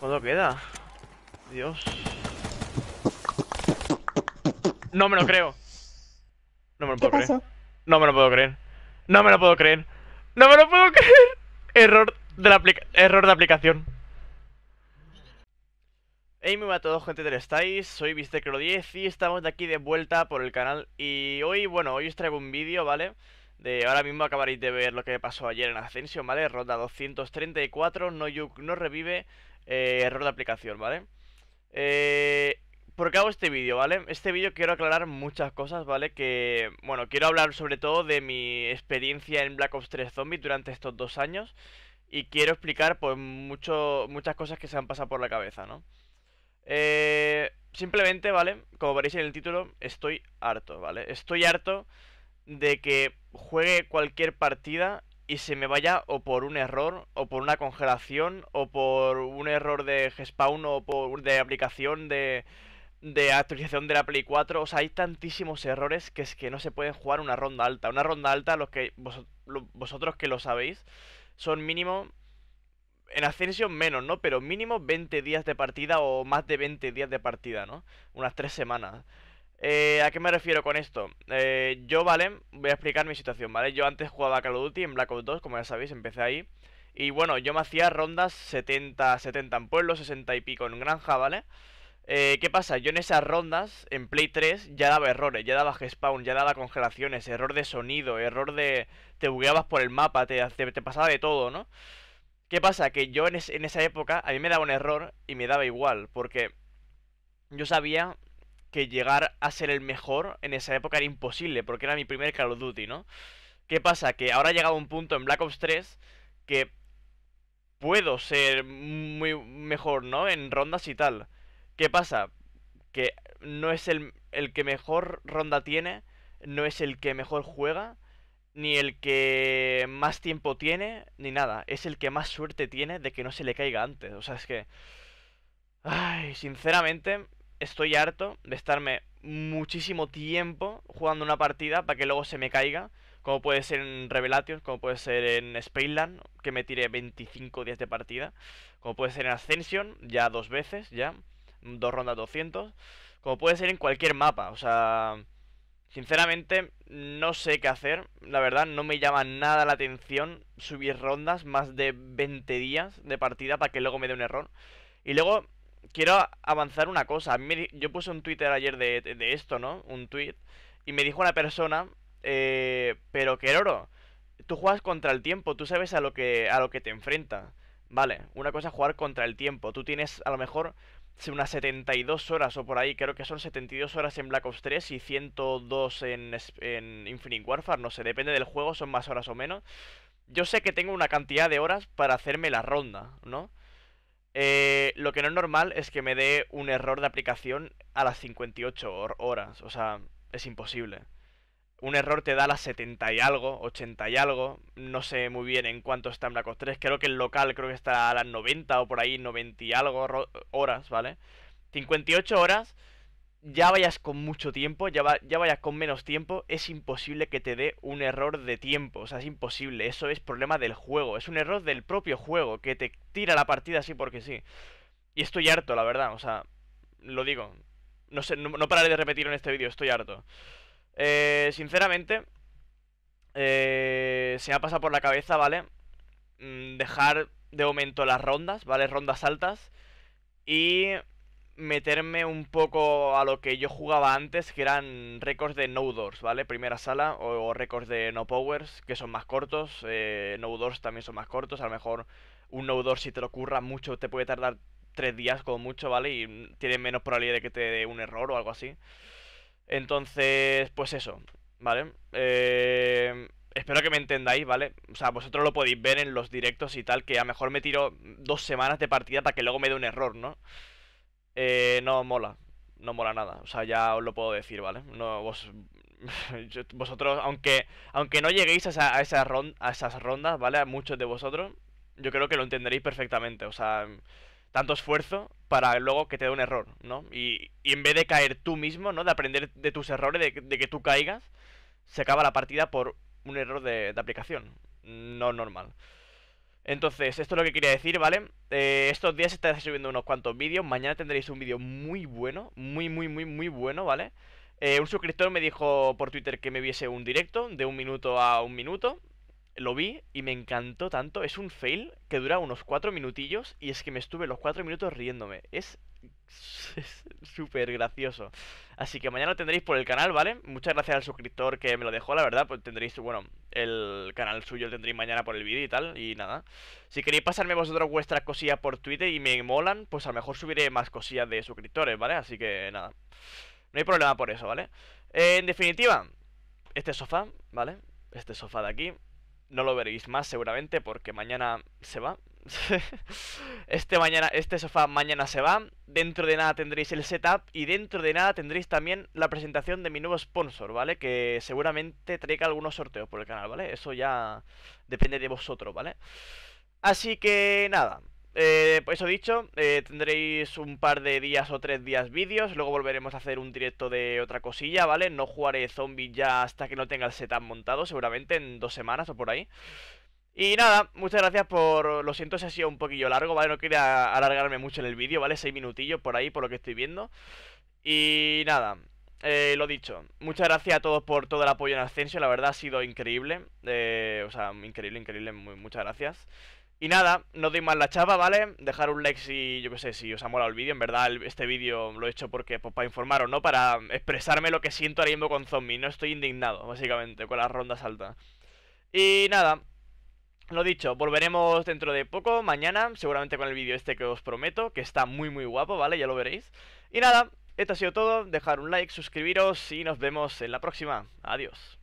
¿Cuánto queda? Dios. No me lo creo. No me lo puedo creer. No me lo puedo creer. No me lo puedo creer. No me lo puedo creer. Error de, la error de aplicación. Hey, muy buenas a todos, gente, del estáis? Soy Vistecro10 y estamos de aquí de vuelta por el canal. Y hoy, bueno, hoy os traigo un vídeo, ¿vale? De ahora mismo acabaréis de ver lo que pasó ayer en Ascension, ¿vale? Ronda 234, No Yuk no revive. Eh, error de aplicación, ¿vale? Eh, ¿Por qué hago este vídeo, vale? Este vídeo quiero aclarar muchas cosas, ¿vale? Que, bueno, quiero hablar sobre todo de mi experiencia en Black Ops 3 Zombie durante estos dos años y quiero explicar, pues, mucho, muchas cosas que se han pasado por la cabeza, ¿no? Eh, simplemente, ¿vale? Como veréis en el título, estoy harto, ¿vale? Estoy harto de que juegue cualquier partida y se me vaya o por un error, o por una congelación, o por un error de gespawn, o por de aplicación de, de actualización de la Play 4. O sea, hay tantísimos errores que es que no se pueden jugar una ronda alta. Una ronda alta, los que vosotros que lo sabéis, son mínimo... En Ascension menos, ¿no? Pero mínimo 20 días de partida o más de 20 días de partida, ¿no? Unas 3 semanas. Eh, ¿A qué me refiero con esto? Eh, yo, ¿vale? Voy a explicar mi situación, ¿vale? Yo antes jugaba Call of Duty en Black Ops 2, como ya sabéis, empecé ahí. Y bueno, yo me hacía rondas 70, 70 en pueblo, 60 y pico en granja, ¿vale? Eh, ¿Qué pasa? Yo en esas rondas, en Play 3, ya daba errores, ya daba gespawn, ya daba congelaciones, error de sonido, error de... Te bugueabas por el mapa, te, te, pasaba de todo, ¿no? ¿Qué pasa? Que yo en esa época, a mí me daba un error y me daba igual, porque yo sabía que llegar a ser el mejor en esa época era imposible, porque era mi primer Call of Duty, ¿no? ¿Qué pasa? Que ahora ha llegado un punto en Black Ops 3 que puedo ser muy mejor, ¿no? En rondas y tal. ¿Qué pasa? Que no es el, el que mejor ronda tiene, no es el que mejor juega, ni el que más tiempo tiene, ni nada. Es el que más suerte tiene de que no se le caiga antes. O sea, es que... Ay, sinceramente, estoy harto de estarme muchísimo tiempo jugando una partida para que luego se me caiga. Como puede ser en Revelations, como puede ser en Spaceland, que me tire 25 días de partida. Como puede ser en Ascension, ya dos veces, ya. Dos rondas 200. Como puede ser en cualquier mapa, o sea... Sinceramente, no sé qué hacer. La verdad, no me llama nada la atención subir rondas más de 20 días de partida para que luego me dé un error. Y luego, quiero avanzar una cosa. yo puse un Twitter ayer de, esto, ¿no? Un tweet. Y me dijo una persona, eh, pero Keroro, tú juegas contra el tiempo, tú sabes a lo que, a lo que te enfrenta. Vale, una cosa es jugar contra el tiempo. Tú tienes a lo mejor unas 72 horas o por ahí, creo que son 72 horas en Black Ops 3 y 102 en, en Infinite Warfare, no sé, depende del juego, son más horas o menos. Yo sé que tengo una cantidad de horas para hacerme la ronda, ¿no? Eh, lo que no es normal es que me dé un error de aplicación a las 58 horas. O sea, es imposible. Un error te da a las 70 y algo, 80 y algo. No sé muy bien en cuánto está en Black Ops 3. Creo que el local creo que está a las 90 o por ahí, 90 y algo horas, ¿vale? 58 horas ya vayas con mucho tiempo, ya, vayas con menos tiempo, es imposible que te dé un error de tiempo. O sea, es imposible. Eso es problema del juego. Es un error del propio juego, que te tira la partida así porque sí. Y estoy harto, la verdad. O sea, lo digo. No sé, no, pararé de repetir en este vídeo, estoy harto. Eh, sinceramente, eh, se me ha pasado por la cabeza, ¿vale? Mm, dejar de momento las rondas, ¿vale? Rondas altas. Y meterme un poco a lo que yo jugaba antes, que eran récords de no doors, ¿vale? Primera sala, o, récords de no powers, que son más cortos, eh, no doors también son más cortos, a lo mejor un no door si te lo curra mucho te puede tardar tres días como mucho, ¿vale? Y tiene menos probabilidad de que te dé un error o algo así. Entonces, pues eso, ¿vale? Eh, espero que me entendáis, ¿vale? O sea, vosotros lo podéis ver en los directos y tal, que a lo mejor me tiro dos semanas de partida para que luego me dé un error, ¿no? Eh, no mola. No mola nada. O sea, ya os lo puedo decir, ¿vale? vos, vosotros, aunque, aunque no lleguéis a, esa, a, a esas rondas, ¿vale? A muchos de vosotros, yo creo que lo entenderéis perfectamente. O sea, tanto esfuerzo para luego que te dé un error, ¿no? Y, en vez de caer tú mismo, ¿no? De aprender de tus errores, de, que tú caigas, se acaba la partida por un error de aplicación. No normal. Entonces, esto es lo que quería decir, ¿vale? Eh, estos días estaré subiendo unos cuantos vídeos. Mañana tendréis un vídeo muy bueno. Muy, muy, muy, muy bueno, ¿vale? Eh, un suscriptor me dijo por Twitter que me viese un directo de un minuto a un minuto. Lo vi y me encantó tanto. Es un fail que dura unos cuatro minutillos y es que me estuve los cuatro minutos riéndome. Es es súper gracioso. Así que mañana lo tendréis por el canal, ¿vale? Muchas gracias al suscriptor que me lo dejó, la verdad. Pues tendréis, bueno, el canal suyo lo tendréis mañana por el vídeo y tal. Y nada. Si queréis pasarme vosotros vuestras cosillas por Twitter y me molan, pues a lo mejor subiré más cosillas de suscriptores, ¿vale? Así que nada. No hay problema por eso, ¿vale? En definitiva, este sofá, ¿vale? Este sofá de aquí. No lo veréis más seguramente porque mañana se va, este, mañana, este sofá mañana se va. Dentro de nada tendréis el setup y dentro de nada tendréis también la presentación de mi nuevo sponsor, ¿vale? Que seguramente traiga algunos sorteos por el canal, ¿vale? Eso ya depende de vosotros, ¿vale? Así que nada. Eh, pues eso dicho, eh, tendréis un par de días o tres días vídeos, luego volveremos a hacer un directo de otra cosilla, ¿vale? No jugaré zombie ya hasta que no tenga el setup montado, seguramente en dos semanas o por ahí. Y nada, muchas gracias por... Lo siento si ha sido un poquillo largo, ¿vale? No quería alargarme mucho en el vídeo, ¿vale? Seis minutillos por ahí, por lo que estoy viendo. Y nada, eh, lo dicho. Muchas gracias a todos por todo el apoyo en Ascension, la verdad ha sido increíble. Eh, o sea, increíble, increíble, muchas gracias. Y nada, no doy más la chapa, ¿vale? Dejar un like si, yo qué sé, si os ha molado el vídeo. En verdad, este vídeo lo he hecho porque, pues, para informaros, ¿no? Para expresarme lo que siento ahora mismo con zombies. No estoy indignado, básicamente, con las rondas altas. Y nada, lo dicho, volveremos dentro de poco, mañana, seguramente con el vídeo este que os prometo, que está muy muy guapo, ¿vale? Ya lo veréis. Y nada, esto ha sido todo, dejar un like, suscribiros y nos vemos en la próxima. Adiós.